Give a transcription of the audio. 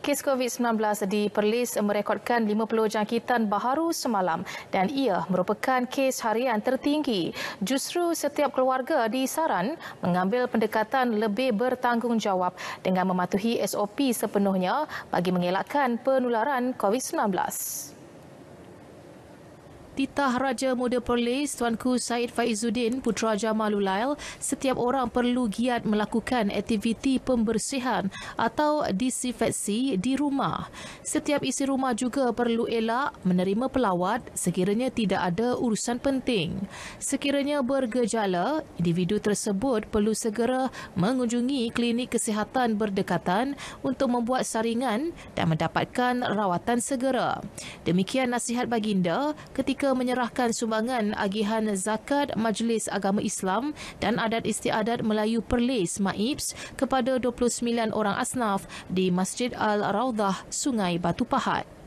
Kes COVID-19 di Perlis merekodkan 50 jangkitan baharu semalam dan ia merupakan kes harian tertinggi. Justru setiap keluarga disaran mengambil pendekatan lebih bertanggungjawab dengan mematuhi SOP sepenuhnya bagi mengelakkan penularan COVID-19. Titah Raja Muda Perlis Tuanku Said Faizuddin Putra Jamalulail setiap orang perlu giat melakukan aktiviti pembersihan atau disinfeksi di rumah. Setiap isi rumah juga perlu elak menerima pelawat sekiranya tidak ada urusan penting. Sekiranya bergejala, individu tersebut perlu segera mengunjungi klinik kesihatan berdekatan untuk membuat saringan dan mendapatkan rawatan segera. Demikian nasihat baginda ketika mereka menyerahkan sumbangan agihan zakat Majlis Agama Islam dan Adat Istiadat Melayu Perlis Maibs kepada 29 orang asnaf di Masjid Al-Raudah, Sungai Batu Pahat.